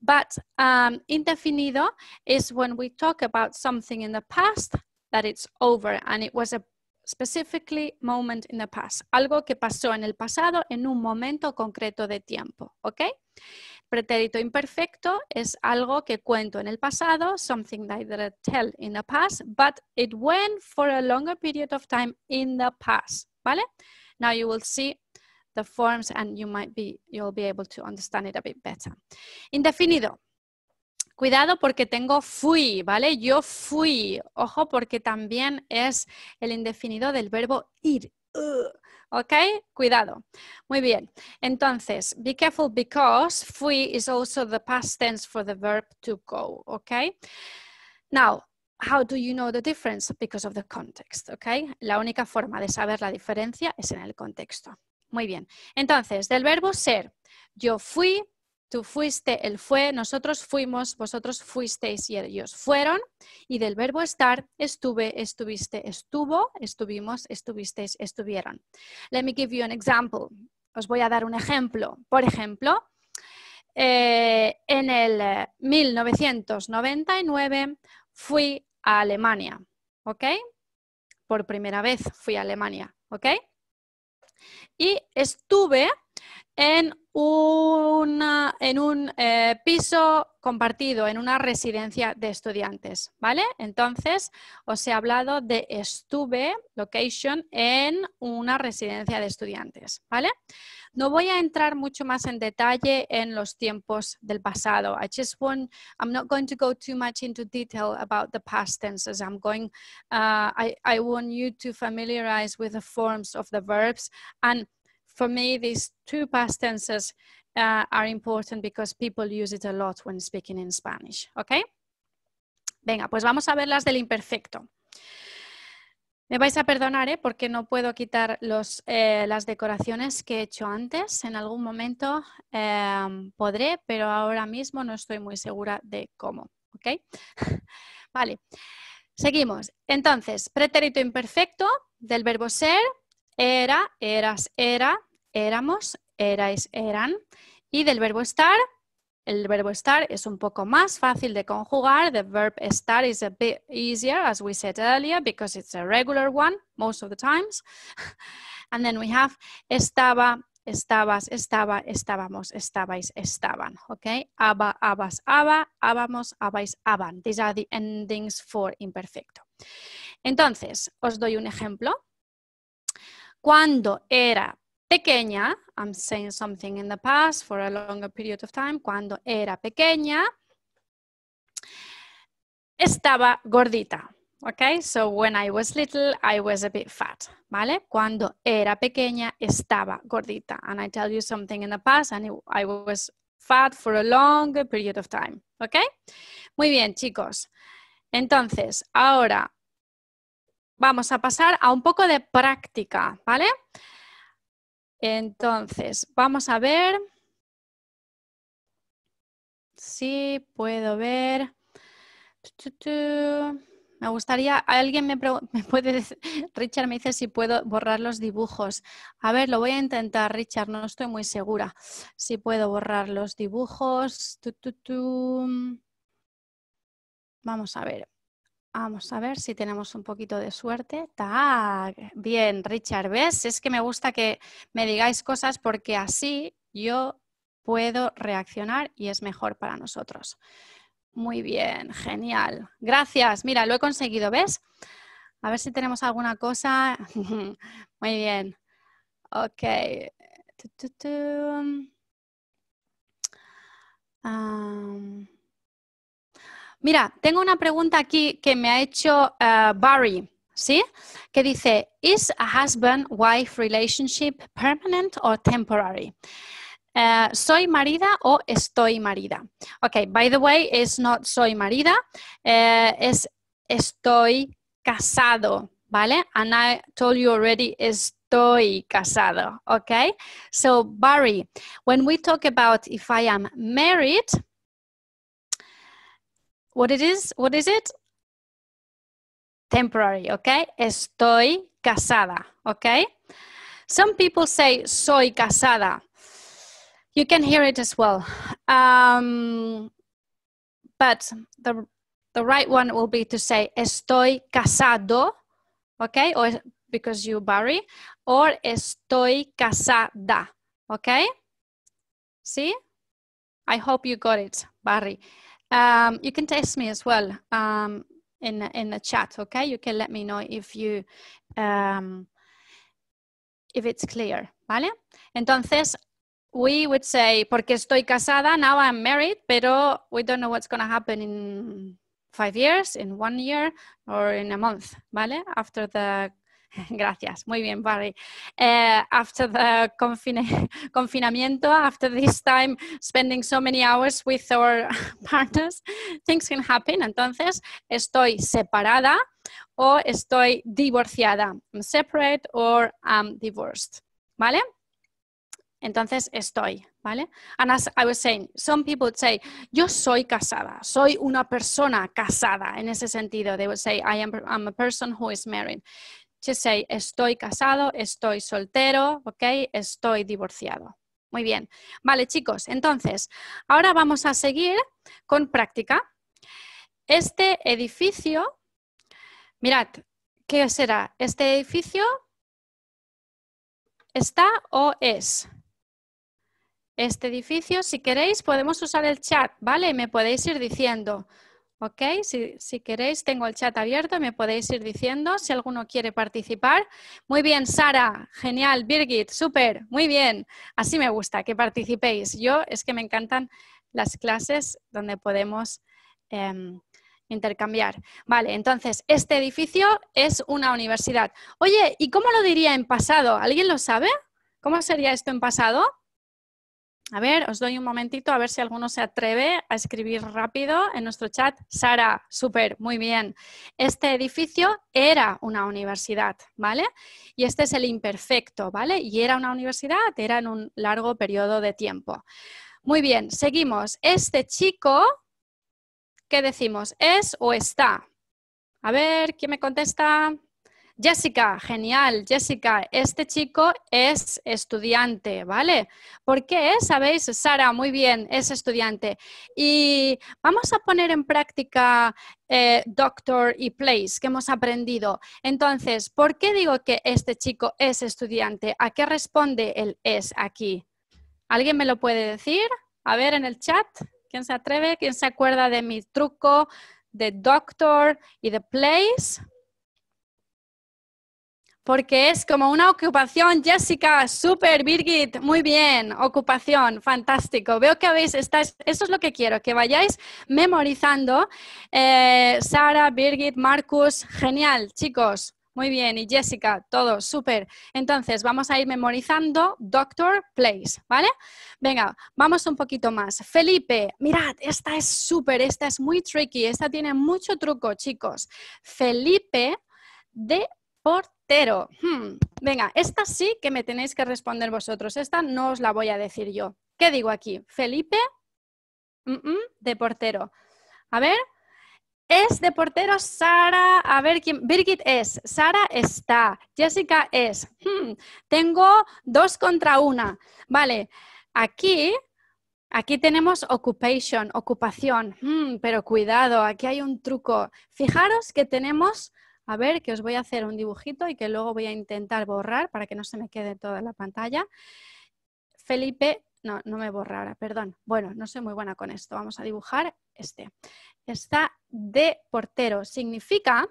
But um, indefinido is when we talk about something in the past that it's over and it was a specifically moment in the past, algo que pasó en el pasado en un momento concreto de tiempo, ¿ok? Pretérito imperfecto es algo que cuento en el pasado, something that I tell in the past, but it went for a longer period of time in the past, ¿vale? Now you will see the forms and you might be, you'll be able to understand it a bit better. Indefinido, Cuidado porque tengo fui, ¿vale? Yo fui. Ojo porque también es el indefinido del verbo ir. ¿Ok? Cuidado. Muy bien. Entonces, be careful because fui is also the past tense for the verb to go. ¿Ok? Now, how do you know the difference? Because of the context. ¿Ok? La única forma de saber la diferencia es en el contexto. Muy bien. Entonces, del verbo ser, yo fui, Tú fuiste, él fue, nosotros fuimos, vosotros fuisteis y ellos fueron. Y del verbo estar, estuve, estuviste, estuvo, estuvimos, estuvisteis, estuvieron. Let me give you an example. Os voy a dar un ejemplo. Por ejemplo, eh, en el 1999 eh, fui a Alemania, ¿ok? Por primera vez fui a Alemania, ¿ok? Y estuve en, una, en un eh, piso compartido, en una residencia de estudiantes, ¿vale? Entonces, os he hablado de estuve, location, en una residencia de estudiantes, ¿vale? No voy a entrar mucho más en detalle en los tiempos del pasado. I just want, I'm not going to go too much into detail about the past tenses. I'm going, uh, I, I want you to familiarize with the forms of the verbs and for me, these two past tenses uh, are important because people use it a lot when speaking in Spanish, Venga, pues vamos a ver las del imperfecto. Me vais a perdonar ¿eh? porque no puedo quitar los, eh, las decoraciones que he hecho antes. En algún momento em, podré, pero ahora mismo no estoy muy segura de cómo. ¿Ok? [laughs] vale. Seguimos. Entonces, pretérito imperfecto del verbo ser era, eras, era, éramos, erais, eran. Y del verbo estar, el verbo estar es un poco más fácil de conjugar. The verb estar is a bit easier, as we said earlier, because it's a regular one most of the times. [laughs] And then we have estaba, estabas, estaba, estábamos, estabais, estaban. Okay? Aba, abas, aba, abamos, abais, aban. These are the endings for imperfecto. Entonces, os doy un ejemplo. Cuando era pequeña, I'm saying something in the past for a longer period of time, cuando era pequeña, estaba gordita. Okay, so when I was little, I was a bit fat, ¿vale? Cuando era pequeña, estaba gordita. And I tell you something in the past, and I was fat for a long period of time, ¿ok? Muy bien, chicos. Entonces, ahora vamos a pasar a un poco de práctica, ¿vale? Entonces, vamos a ver si puedo ver. Me gustaría, alguien me, [laughs] puede Richard me dice si puedo borrar los dibujos. A ver, lo voy a intentar, Richard, no estoy muy segura si puedo borrar los dibujos. Vamos a ver. Vamos a ver si tenemos un poquito de suerte. Bien, Richard, ¿ves? Es que me gusta que me digáis cosas porque así yo puedo reaccionar y es mejor para nosotros. Muy bien, genial. Gracias. Mira, lo he conseguido, ¿ves? A ver si tenemos alguna cosa. [laughs] Muy bien. Ok. Mira, tengo una pregunta aquí que me ha hecho eh, Barry, ¿sí? Que dice, ¿Is a husband-wife relationship permanent or temporary? Eh, ¿Soy marida o estoy marida? Ok, by the way, es not soy marida, eh, es estoy casado, ¿vale? And I told you already, estoy casado, okay? So, Barry, when we talk about if I am married, what it is? What is it? Temporary, okay? Estoy casada, okay? Some people say soy casada. You can hear it as well. Um, but the, the right one will be to say estoy casado, okay? Or because you Barry, or estoy casada, okay? See? I hope you got it, Barry. Um, you can text me as well um, in in the chat. Okay, you can let me know if you um, if it's clear, ¿vale? Entonces, we would say porque estoy casada, now I'm married, pero we don't know what's going to happen in five years, in one year, or in a month, ¿vale? After the [laughs] Gracias. Muy bien, Barry. Eh, after the [laughs] confinamiento, after this time spending so many hours with our [laughs] partners, things can happen. Entonces, estoy separada o estoy divorciada. I'm separate or I'm divorced. ¿Vale? Entonces, estoy, ¿vale? And as I was saying, some people say, yo soy casada, soy una persona casada, en ese sentido. They would say, I am I'm a person who is married estoy casado, estoy soltero, ok, estoy divorciado. Muy bien. Vale, chicos, entonces, ahora vamos a seguir con práctica. Este edificio, mirad, ¿qué será? ¿Este edificio está o es? Este edificio, si queréis, podemos usar el chat, ¿vale? Me podéis ir diciendo. ¿Ok? Si, queréis, tengo el chat abierto, me podéis ir diciendo si alguno quiere participar. Muy bien, Sara, genial, Birgit, súper, muy bien. Así me gusta que participéis. Yo es que me encantan las clases donde podemos em, intercambiar. Vale, entonces, este edificio es una universidad. Oye, ¿y cómo lo diría en pasado? ¿Alguien lo sabe? ¿Cómo sería esto en pasado? A ver, os doy un momentito a ver si alguno se atreve a escribir rápido en nuestro chat. Sara, súper, muy bien. Este edificio era una universidad, ¿vale? Y este es el imperfecto, ¿vale? Y era una universidad, era en un largo periodo de tiempo. Muy bien, seguimos. Este chico, ¿qué decimos? ¿Es o está? A ver, ¿quién me contesta? Jessica, genial, Jessica, este chico es estudiante, ¿vale? ¿Por qué? ¿Sabéis? Sara, muy bien, es estudiante. Y vamos a poner en práctica eh, doctor y place que hemos aprendido. Entonces, ¿por qué digo que este chico es estudiante? ¿A qué responde el es aquí? ¿Alguien me lo puede decir? A ver en el chat, ¿quién se atreve? ¿Quién se acuerda de mi truco de doctor y de place? Porque es como una ocupación, Jessica, super Birgit, muy bien, ocupación, fantástico. Veo que habéis, estáis, eso es lo que quiero, que vayáis memorizando. Eh, Sara, Birgit, Marcus, genial, chicos, muy bien, y Jessica, todo, súper. Entonces, vamos a ir memorizando Doctor Place, ¿vale? Venga, vamos un poquito más. Felipe, mirad, esta es súper, esta es muy tricky, esta tiene mucho truco, chicos. Felipe de Portugal. Pero, hmm, venga, esta sí que me tenéis que responder vosotros, esta no os la voy a decir yo. ¿Qué digo aquí? Felipe, de portero. A ver, es de portero Sara, a ver quién, Birgit es, Sara está, Jessica es, hmm, tengo dos contra una. Vale, aquí, aquí tenemos occupation, ocupación, hmm, pero cuidado, aquí hay un truco. Fijaros que tenemos a ver, que os voy a hacer un dibujito y que luego voy a intentar borrar para que no se me quede toda la pantalla. Felipe, no, no me borra ahora, perdón. Bueno, no soy muy buena con esto. Vamos a dibujar este. Está de portero. Significa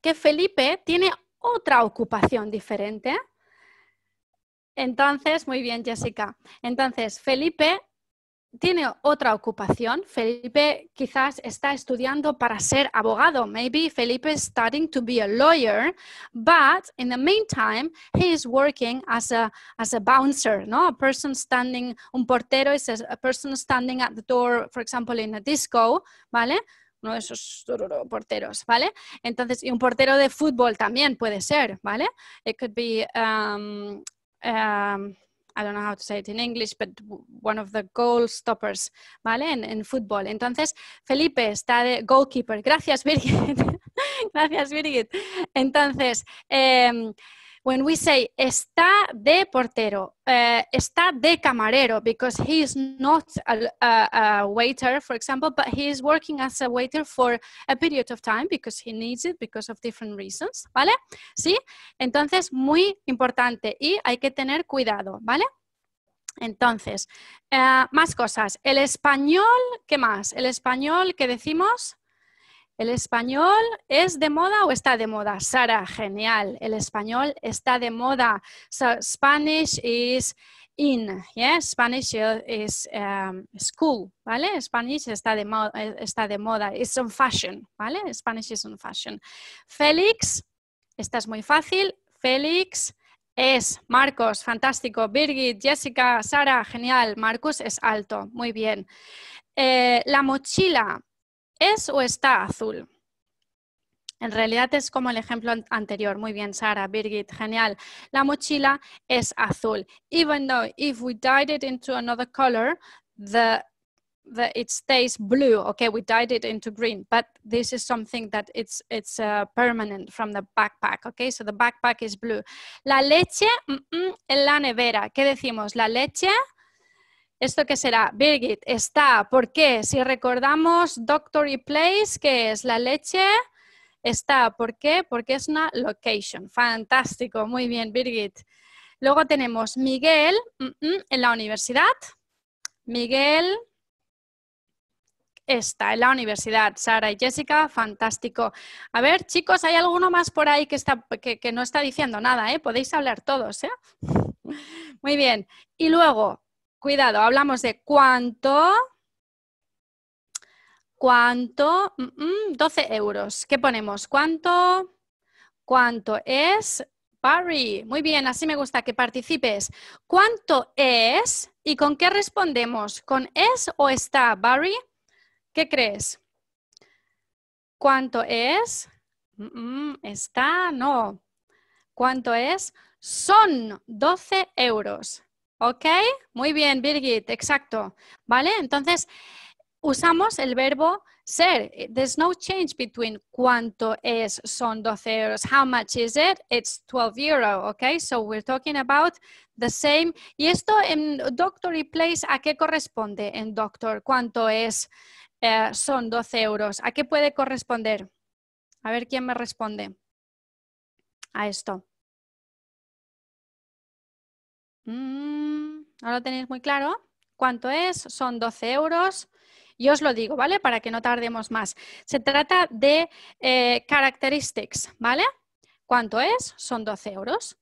que Felipe tiene otra ocupación diferente. Entonces, muy bien, Jessica. Entonces, Felipe tiene otra ocupación. Felipe quizás está estudiando para ser abogado. Maybe Felipe is studying to be a lawyer, but in the meantime, he is working as a, as a bouncer, no? A person standing, un portero is a, person standing at the door, for example, in a disco, ¿vale? Uno de esos porteros, ¿vale? Entonces, y un portero de fútbol también puede ser, ¿vale? It could be... Um, um, I don't know how to say it in English, but one of the goal stoppers, ¿vale? En, fútbol. Entonces, Felipe está de goalkeeper. Gracias, Birgit. [laughs] Gracias, Birgit. Entonces, em, when we say está de portero, eh, está de camarero, because he is not a, waiter, for example, but he is working as a waiter for a period of time because he needs it because of different reasons, ¿vale? Sí, entonces muy importante y hay que tener cuidado, ¿vale? Entonces, eh, más cosas. El español, ¿qué más? El español que decimos ¿El español es de moda o está de moda? Sara, genial. El español está de moda. Spanish is in, Spanish is um, school. ¿vale? Spanish está de, moda, eh, está de moda. It's on fashion, ¿vale? Spanish is on fashion. Félix, esta es muy fácil. Félix es Marcos, fantástico. Birgit, Jessica, Sara, genial. Marcos es alto, muy bien. Eh, la mochila, ¿Es o está azul? En realidad es como el ejemplo anterior. Muy bien, Sara, Birgit, genial. La mochila es azul. Even though if we dyed it into another color, the, the it stays blue. Okay, we dyed it into green, but this is something that it's it's uh, permanent from the backpack. Okay, so the backpack is blue. La leche en la nevera. ¿Qué decimos? La leche ¿Esto qué será? Birgit, está. ¿Por qué? Si recordamos Doctory Place, que es la leche, está. ¿Por qué? Porque es una location. Fantástico. Muy bien, Birgit. Luego tenemos Miguel mm, mm, en la universidad. Miguel está en la universidad. Sara y Jessica, fantástico. A ver, chicos, ¿hay alguno más por ahí que, está, que no está diciendo nada? ¿eh? Podéis hablar todos. ¿eh? [laughs] Muy bien. Y luego, cuidado, hablamos de cuánto, cuánto, 12 mm, mm, euros. ¿Qué ponemos? ¿Cuánto? ¿Cuánto es? Barry, muy bien, así me gusta que participes. ¿Cuánto es? ¿Y con qué respondemos? ¿Con es o está, Barry? ¿Qué crees? ¿Cuánto es? Mm, ¿Está? No. ¿Cuánto es? Son 12 euros. ¿Ok? Muy bien, Birgit, exacto. ¿Vale? Entonces, usamos el verbo ser. Eh, there's no change between cuánto es, son 12 euros. How much is it? It's 12 euros, ¿ok? So we're talking about the same. Y esto en Doctor y Place, ¿a qué corresponde en Doctor? ¿Cuánto es? Eh, son 12 euros. ¿A qué puede corresponder? A ver quién me responde a esto. Mm, no ahora lo tenéis muy claro. ¿Cuánto es? Son 12 euros. Y os lo digo, ¿vale? Para que no tardemos más. Se trata de eh, characteristics, ¿vale? ¿Cuánto es? Son 12 euros.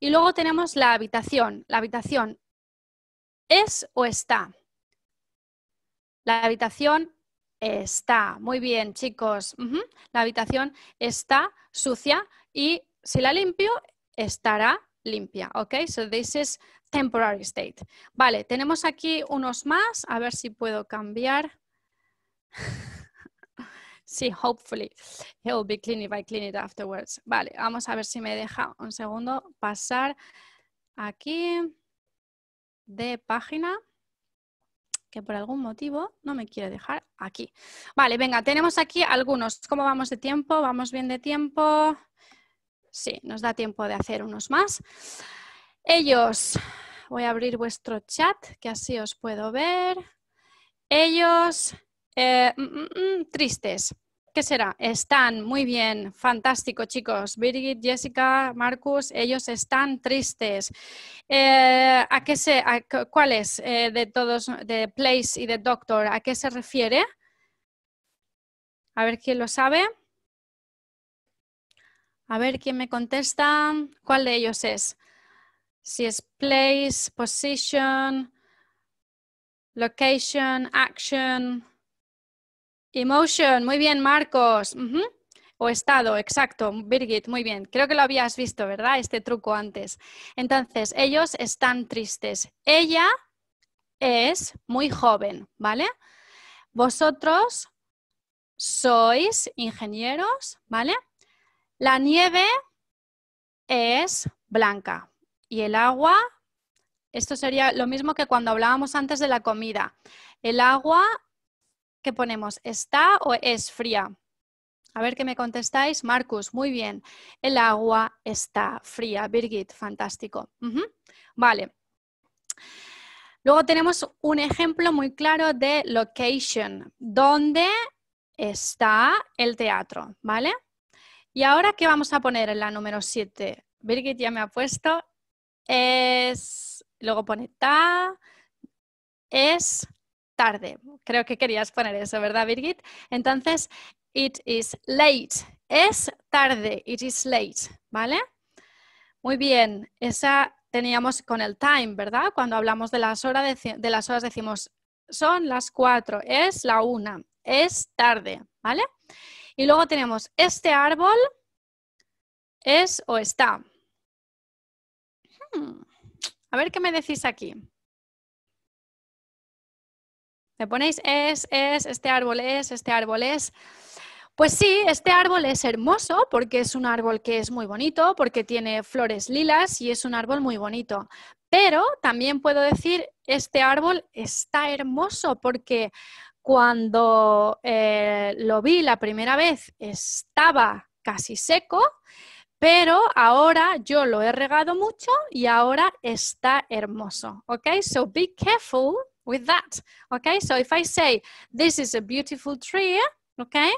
Y luego tenemos la habitación. La habitación es o está. La habitación está. Muy bien, chicos. La habitación está sucia y si la limpio, estará limpia, ¿ok? So this is temporary state. Vale, tenemos aquí unos más, a ver si puedo cambiar. [laughs] sí, hopefully. He'll be clean if I clean it afterwards. Vale, vamos a ver si me deja un segundo pasar aquí de página que por algún motivo no me quiere dejar aquí. Vale, venga, tenemos aquí algunos. ¿Cómo vamos de tiempo? ¿Vamos bien de tiempo? Sí, nos da tiempo de hacer unos más. Ellos, voy a abrir vuestro chat, que así os puedo ver. Ellos, eh, mm, mm, mm, tristes. ¿Qué será? Están muy bien, fantástico chicos. Birgit, Jessica, Marcus, ellos están tristes. Eh, ¿A qué se, cuál es eh, de todos, de Place y de Doctor? ¿A qué se refiere? A ver quién lo sabe. A ver quién me contesta. ¿Cuál de ellos es? Si es place, position, location, action, emotion. Muy bien, Marcos. O estado, exacto, Birgit, muy bien. Creo que lo habías visto, ¿verdad? Este truco antes. Entonces, ellos están tristes. Ella es muy joven, ¿vale? Vosotros sois ingenieros, ¿vale? La nieve es blanca y el agua, esto sería lo mismo que cuando hablábamos antes de la comida. El agua que ponemos está o es fría. A ver qué me contestáis. Marcus, muy bien. El agua está fría. Birgit, fantástico. Vale. Luego tenemos un ejemplo muy claro de location, dónde está el teatro, ¿vale? ¿Y ahora qué vamos a poner en la número 7? Birgit ya me ha puesto. Es. Luego pone ta. Es tarde. Creo que querías poner eso, ¿verdad, Birgit? Entonces, it is late. Es tarde. It is late. ¿Vale? Muy bien. Esa teníamos con el time, ¿verdad? Cuando hablamos de las, horas, de las horas decimos son las 4, es la 1, es tarde, ¿vale? Y luego tenemos este árbol es o está. Hmm. A ver qué me decís aquí. Me ponéis es, es, este árbol es, este árbol es. Pues sí, este árbol es hermoso porque es un árbol que es muy bonito, porque tiene flores lilas y es un árbol muy bonito. Pero también puedo decir, este árbol está hermoso porque cuando eh, lo vi la primera vez estaba casi seco, pero ahora yo lo he regado mucho y ahora está hermoso. Okay, so be careful with that. Okay, so if I say this is a beautiful tree, okay,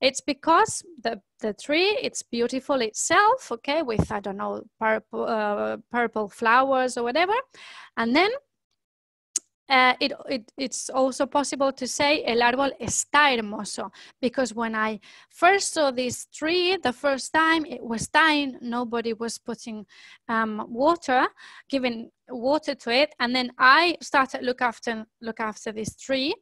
it's because the, tree it's beautiful itself, okay, with I don't know purple uh, purple flowers or whatever, and then Uh, it, it, it's also possible to say el árbol está hermoso because when I first saw this tree the first time it was dying nobody was putting um, water giving water to it and then I started look after look after this tree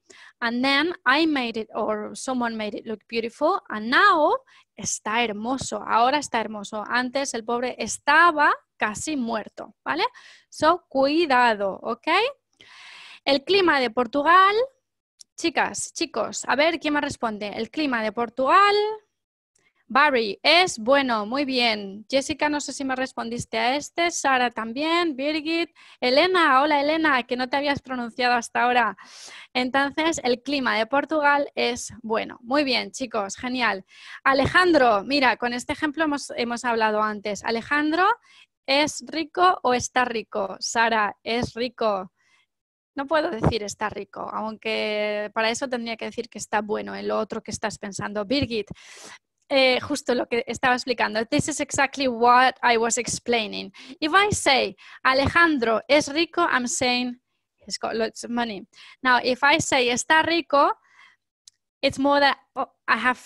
and then I made it or someone made it look beautiful and now está hermoso ahora está hermoso antes el pobre estaba casi muerto vale so cuidado okay El clima de Portugal, chicas, chicos, a ver quién me responde. El clima de Portugal, Barry, es bueno, muy bien. Jessica, no sé si me respondiste a este, Sara también, Birgit, Elena, hola Elena, que no te habías pronunciado hasta ahora. Entonces, el clima de Portugal es bueno. Muy bien, chicos, genial. Alejandro, mira, con este ejemplo hemos, hemos hablado antes. Alejandro, ¿es rico o está rico? Sara, es rico no puedo decir está rico, aunque para eso tendría que decir que está bueno en lo otro que estás pensando. Birgit, eh, justo lo que estaba explicando. This is exactly what I was explaining. If I say Alejandro es rico, I'm saying he's got lots of money. Now, if I say está rico, it's more that oh, I have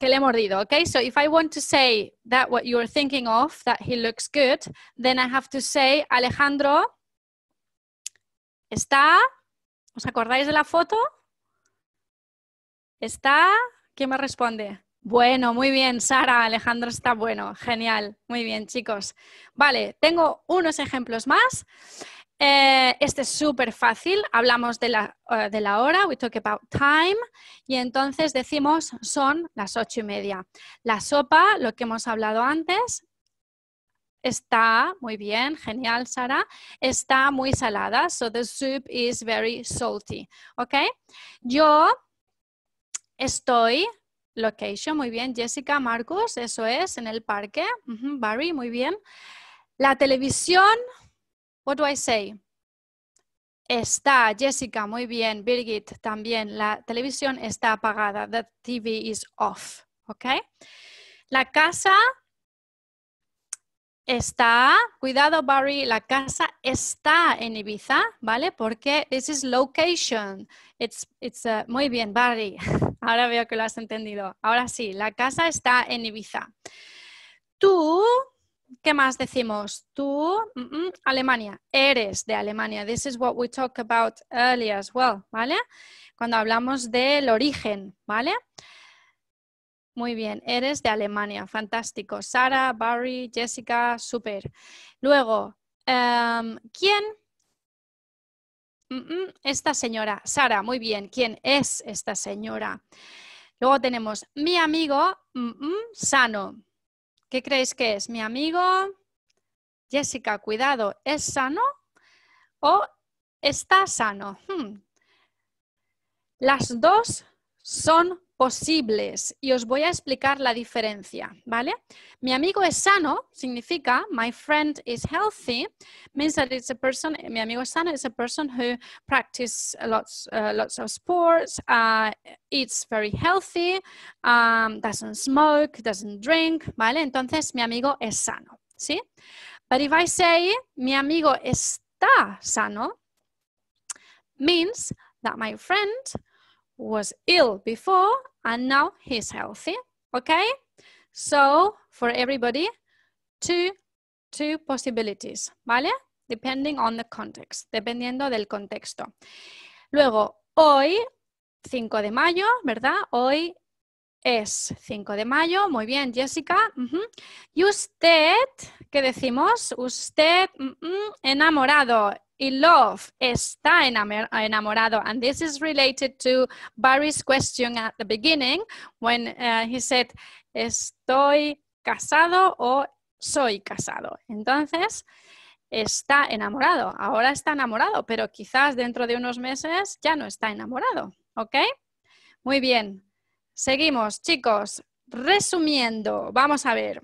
que le he mordido, okay? So if I want to say that what you're thinking of, that he looks good, then I have to say Alejandro Está, ¿os acordáis de la foto? Está, ¿quién me responde? Bueno, muy bien, Sara, Alejandro está bueno, genial, muy bien, chicos. Vale, tengo unos ejemplos más. Eh, este es súper fácil, hablamos de la, eh, de la, hora, we talk about time, y entonces decimos son las ocho y media. La sopa, lo que hemos hablado antes, Está muy bien, genial, Sara. Está muy salada. So the soup is very salty. ¿Ok? Yo estoy. Location, muy bien. Jessica, Marcos, eso es, en el parque. Barry, muy bien. La televisión, what do I say? Está, Jessica, muy bien. Birgit, también. La televisión está apagada. The TV is off. ¿Ok? La casa, está, cuidado Barry, la casa está en Ibiza, ¿vale? Porque this is location. It's, it's, uh, muy bien, Barry. [laughs] Ahora veo que lo has entendido. Ahora sí, la casa está en Ibiza. Tú, ¿qué más decimos? Tú, mm, mm, Alemania, eres de Alemania. This is what we talked about earlier as well, ¿vale? Cuando hablamos del origen, ¿vale? vale muy bien, eres de Alemania, fantástico. Sara, Barry, Jessica, super. Luego, em, ¿quién? Mm, mm, esta señora, Sara, muy bien. ¿Quién es esta señora? Luego tenemos mi amigo mm, sano. ¿Qué creéis que es? Mi amigo, Jessica, cuidado, ¿es sano o está sano? Hmm. Las dos son posibles y os voy a explicar la diferencia, ¿vale? Mi amigo es sano significa my friend is healthy means that it's a person, mi amigo es sano is a person who practices lots, uh, lots of sports, uh, eats very healthy, um, doesn't smoke, doesn't drink, ¿vale? Entonces mi amigo es sano, ¿sí? But if I say mi amigo está sano, means that my friend was ill before and now he's healthy, okay? So for everybody, two, two possibilities, ¿vale? Depending on the context, dependiendo del contexto. Luego, hoy, 5 de mayo, ¿verdad? Hoy es 5 de mayo. Muy bien, Jessica. Y usted, ¿qué decimos? Usted mm, mm, enamorado. Y love, está enamorado. And this is related to Barry's question at the beginning when uh, he said, estoy casado o soy casado. Entonces, está enamorado. Ahora está enamorado, pero quizás dentro de unos meses ya no está enamorado. ¿Ok? Muy bien. Seguimos, chicos. Resumiendo, vamos a ver.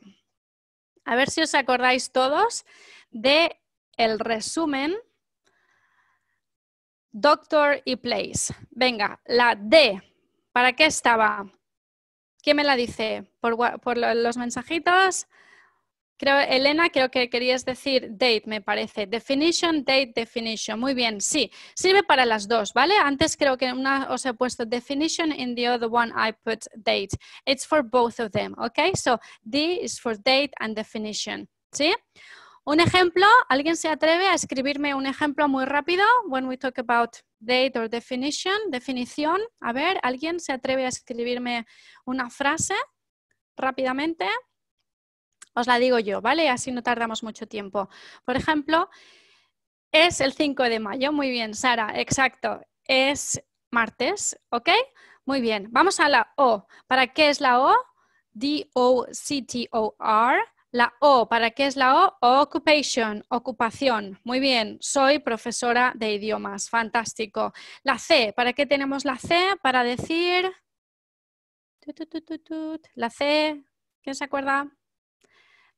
A ver si os acordáis todos de el resumen Doctor y place. Venga, la D. ¿Para qué estaba? ¿Quién me la dice? ¿Por, los mensajitos? Creo, Elena, creo que querías decir date, me parece. Definition, date, definition. Muy bien, sí. Sirve para las dos, ¿vale? Antes creo que una os he puesto definition, in the other one I put date. It's for both of them, ¿ok? So, D is for date and definition, ¿sí? sí un ejemplo, ¿alguien se atreve a escribirme un ejemplo muy rápido? When we talk about date or definition, definición. A ver, ¿alguien se atreve a escribirme una frase rápidamente? Os la digo yo, ¿vale? Así no tardamos mucho tiempo. Por ejemplo, es el 5 de mayo. Muy bien, Sara, exacto. Es martes, ¿ok? Muy bien, vamos a la O. ¿Para qué es la O? D-O-C-T-O-R. La O, ¿para qué es la O? Occupation, ocupación. Muy bien, soy profesora de idiomas, fantástico. La C, ¿para qué tenemos la C? Para decir... La C, ¿quién se acuerda?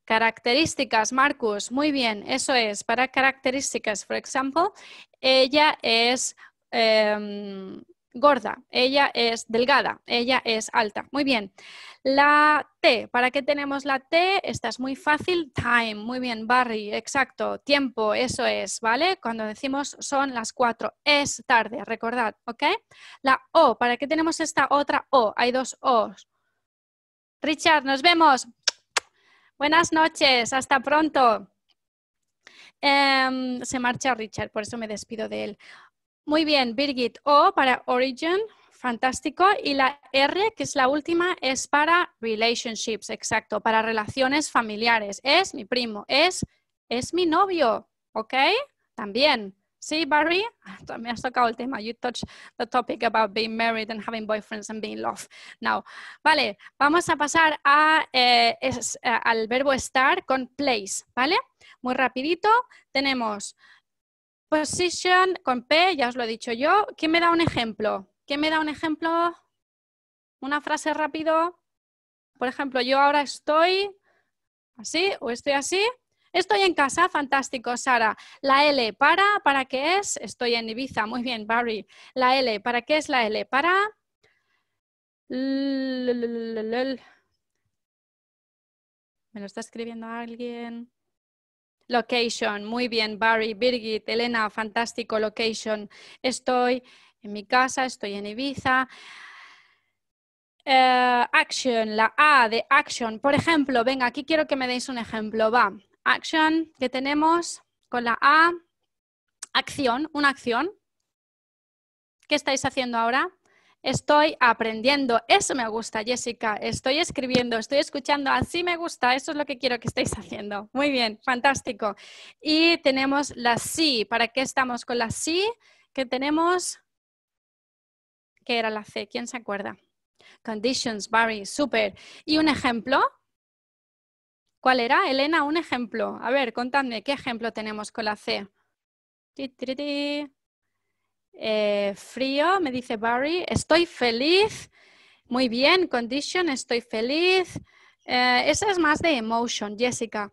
Características, Marcus, muy bien, eso es, para características, por ejemplo, ella es... Em, gorda, ella es delgada, ella es alta. Muy bien. La T, ¿para qué tenemos la T? Esta es muy fácil. Time, muy bien, Barry, exacto. Tiempo, eso es, ¿vale? Cuando decimos son las cuatro, es tarde, recordad, ¿ok? La O, ¿para qué tenemos esta otra O? Hay dos O's. Richard, nos vemos. Buenas noches, hasta pronto. Em, se marcha Richard, por eso me despido de él. Muy bien, Birgit. O para origin, fantástico. Y la R, que es la última, es para relationships, exacto, para relaciones familiares. Es mi primo, es, es mi novio, ¿ok? También. Sí, Barry, [laughs] me has tocado el tema. You touched the topic about being married and having boyfriends and being loved. Now, vale, vamos a pasar eh, a, al verbo estar con place, ¿vale? Muy rapidito, tenemos Position con P, ya os lo he dicho yo. ¿Quién me da un ejemplo? ¿Quién me da un ejemplo? Una frase rápido. Por ejemplo, yo ahora estoy así o estoy así. Estoy en casa, fantástico, Sara. La L para, ¿para qué es? Estoy en Ibiza, muy bien, Barry. La L, ¿para qué es la L? Para... ¿Me lo está escribiendo alguien? Location, muy bien, Barry, Birgit, Elena, fantástico, location. Estoy en mi casa, estoy en Ibiza. Eh, action, la A de action. Por ejemplo, venga, aquí quiero que me deis un ejemplo. Va, action que tenemos con la A, acción, una acción. ¿Qué estáis haciendo ahora? Estoy aprendiendo. Eso me gusta, Jessica. Estoy escribiendo, estoy escuchando. Así me gusta. Eso es lo que quiero que estéis [laughs] haciendo. Muy bien, fantástico. Y tenemos la sí. ¿Para qué estamos con la sí? Que tenemos... ¿Qué era la C? ¿Quién se acuerda? Conditions, Barry, super. ¿Y un ejemplo? ¿Cuál era? Elena, un ejemplo. A ver, contadme, ¿qué ejemplo tenemos con la C? Eh, frío, me dice Barry. Estoy feliz. Muy bien, condition, estoy feliz. Eh, esa es más de emotion, Jessica.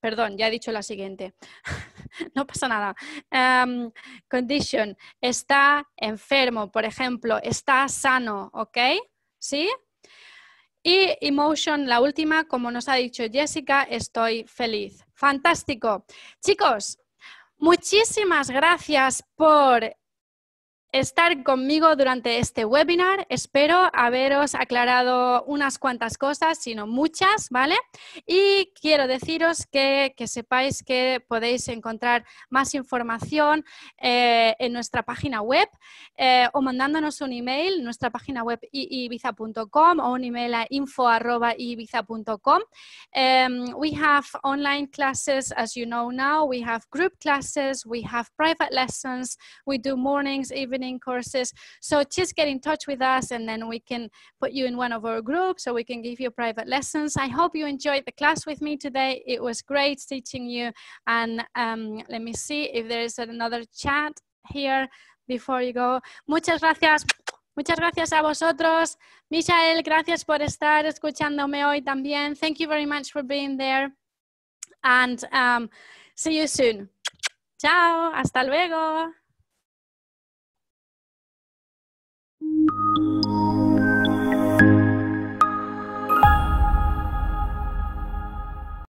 Perdón, ya he dicho la siguiente. [laughs] no pasa nada. Em, condition, está enfermo, por ejemplo, está sano, ¿ok? ¿Sí? Y emotion, la última, como nos ha dicho Jessica, estoy feliz. Fantástico. Chicos, muchísimas gracias por estar conmigo durante este webinar. Espero haberos aclarado unas cuantas cosas, sino muchas, ¿vale? Y quiero deciros que, que sepáis que podéis encontrar más información eh, en nuestra página web eh, o mandándonos un email, nuestra página web ibiza.com o un email a info.ibiza.com. Em, we have online classes, as you know now. We have group classes, we have private lessons, we do mornings, evenings, courses. So just get in touch with us and then we can put you in one of our groups or we can give you private lessons. I hope you enjoyed the class with me today. It was great teaching you. And um, let me see if there is another chat here before you go. Muchas gracias. Muchas gracias a vosotros. Michael, gracias por estar escuchándome hoy también. Thank you very much for being there. And um, see you soon. Chao, hasta luego. thank you